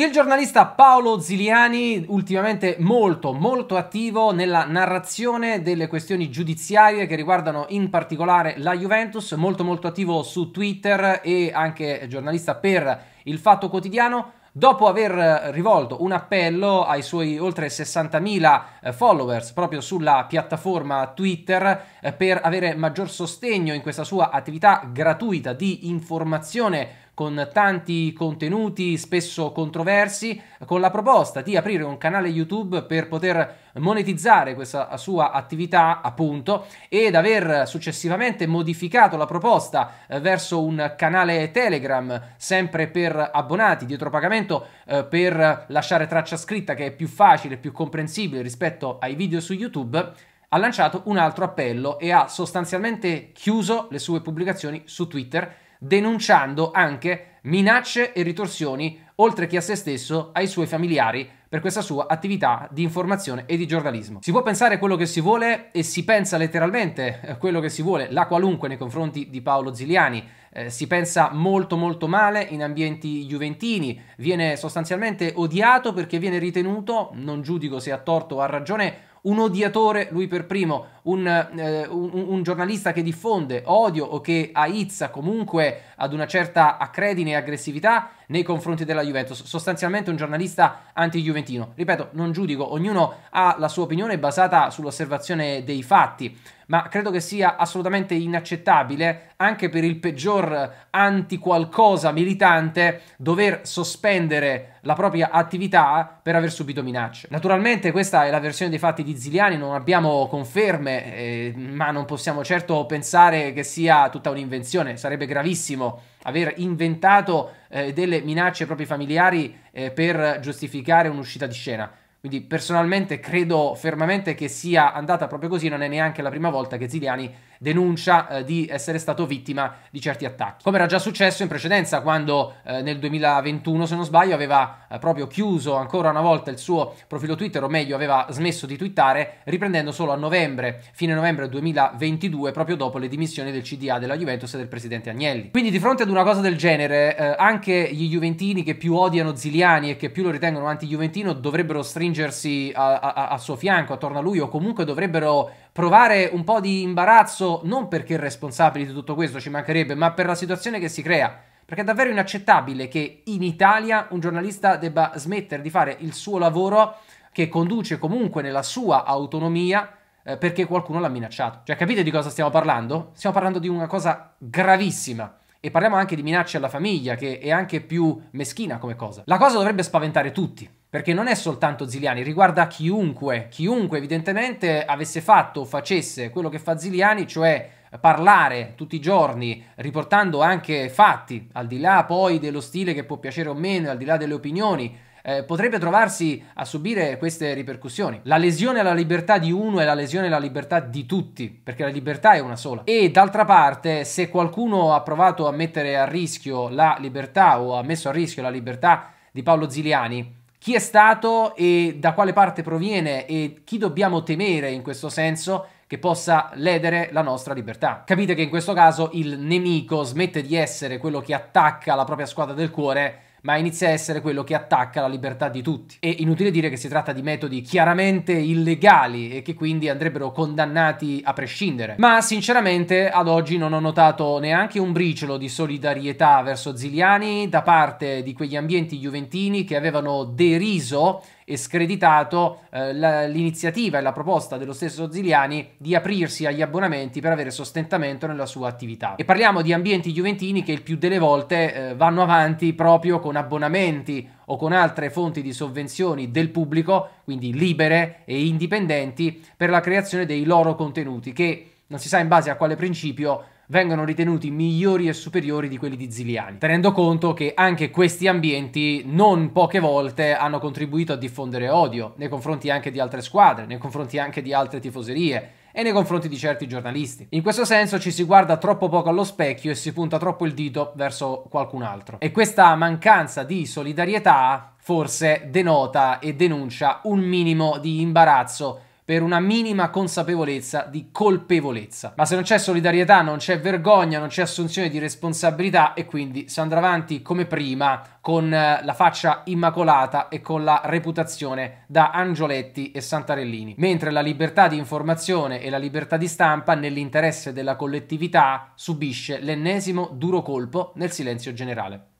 Il giornalista Paolo Ziliani, ultimamente molto, molto attivo nella narrazione delle questioni giudiziarie che riguardano in particolare la Juventus, molto molto attivo su Twitter e anche giornalista per Il Fatto Quotidiano. Dopo aver rivolto un appello ai suoi oltre 60.000 eh, followers proprio sulla piattaforma Twitter eh, per avere maggior sostegno in questa sua attività gratuita di informazione con tanti contenuti spesso controversi, con la proposta di aprire un canale YouTube per poter monetizzare questa sua attività, appunto, ed aver successivamente modificato la proposta eh, verso un canale Telegram, sempre per abbonati dietro pagamento, eh, per lasciare traccia scritta che è più facile, e più comprensibile rispetto ai video su YouTube, ha lanciato un altro appello e ha sostanzialmente chiuso le sue pubblicazioni su Twitter denunciando anche minacce e ritorsioni, oltre che a se stesso, ai suoi familiari per questa sua attività di informazione e di giornalismo. Si può pensare quello che si vuole e si pensa letteralmente eh, quello che si vuole, la qualunque nei confronti di Paolo Ziliani. Eh, si pensa molto molto male in ambienti juventini, viene sostanzialmente odiato perché viene ritenuto, non giudico se a torto o a ragione, un odiatore, lui per primo, un, eh, un, un, giornalista che diffonde odio o che aizza comunque ad una certa accredine e aggressività, nei confronti della Juventus, sostanzialmente un giornalista anti-juventino. Ripeto, non giudico, ognuno ha la sua opinione basata sull'osservazione dei fatti, ma credo che sia assolutamente inaccettabile anche per il peggior anti-qualcosa militante dover sospendere la propria attività per aver subito minacce. Naturalmente questa è la versione dei fatti di Ziliani, non abbiamo conferme, eh, ma non possiamo certo pensare che sia tutta un'invenzione, sarebbe gravissimo aver inventato eh, delle minacce ai propri familiari eh, per giustificare un'uscita di scena. Quindi personalmente credo fermamente che sia andata proprio così, non è neanche la prima volta che Ziliani denuncia eh, di essere stato vittima di certi attacchi. Come era già successo in precedenza quando eh, nel 2021, se non sbaglio, aveva eh, proprio chiuso ancora una volta il suo profilo Twitter, o meglio aveva smesso di twittare, riprendendo solo a novembre, fine novembre 2022, proprio dopo le dimissioni del CDA della Juventus e del presidente Agnelli. Quindi di fronte ad una cosa del genere, eh, anche gli juventini che più odiano Ziliani e che più lo ritengono anti-juventino dovrebbero stringere stringersi a, a, a suo fianco, attorno a lui, o comunque dovrebbero provare un po' di imbarazzo, non perché il responsabile di tutto questo ci mancherebbe, ma per la situazione che si crea. Perché è davvero inaccettabile che in Italia un giornalista debba smettere di fare il suo lavoro che conduce comunque nella sua autonomia eh, perché qualcuno l'ha minacciato. Cioè, capite di cosa stiamo parlando? Stiamo parlando di una cosa gravissima. E parliamo anche di minacce alla famiglia, che è anche più meschina come cosa. La cosa dovrebbe spaventare tutti perché non è soltanto Ziliani, riguarda chiunque, chiunque evidentemente avesse fatto o facesse quello che fa Ziliani, cioè parlare tutti i giorni riportando anche fatti, al di là poi dello stile che può piacere o meno, al di là delle opinioni, eh, potrebbe trovarsi a subire queste ripercussioni. La lesione alla libertà di uno è la lesione alla libertà di tutti, perché la libertà è una sola. E d'altra parte, se qualcuno ha provato a mettere a rischio la libertà o ha messo a rischio la libertà di Paolo Ziliani, chi è stato e da quale parte proviene e chi dobbiamo temere in questo senso che possa ledere la nostra libertà. Capite che in questo caso il nemico smette di essere quello che attacca la propria squadra del cuore ma inizia a essere quello che attacca la libertà di tutti. E inutile dire che si tratta di metodi chiaramente illegali e che quindi andrebbero condannati a prescindere. Ma sinceramente ad oggi non ho notato neanche un briciolo di solidarietà verso Ziliani da parte di quegli ambienti juventini che avevano deriso e screditato eh, la, l'iniziativa e la proposta dello stesso Ziliani di aprirsi agli abbonamenti per avere sostentamento nella sua attività. E parliamo di ambienti giuventini che il più delle volte eh, vanno avanti proprio con abbonamenti o con altre fonti di sovvenzioni del pubblico, quindi libere e indipendenti, per la creazione dei loro contenuti che non si sa in base a quale principio vengono ritenuti migliori e superiori di quelli di Ziliani, tenendo conto che anche questi ambienti non poche volte hanno contribuito a diffondere odio nei confronti anche di altre squadre, nei confronti anche di altre tifoserie e nei confronti di certi giornalisti. In questo senso ci si guarda troppo poco allo specchio e si punta troppo il dito verso qualcun altro. E questa mancanza di solidarietà forse denota e denuncia un minimo di imbarazzo per una minima consapevolezza di colpevolezza. Ma se non c'è solidarietà, non c'è vergogna, non c'è assunzione di responsabilità e quindi si andrà avanti come prima con eh, la faccia immacolata e con la reputazione da Angioletti e Santarellini. Mentre la libertà di informazione e la libertà di stampa nell'interesse della collettività subisce l'ennesimo duro colpo nel silenzio generale.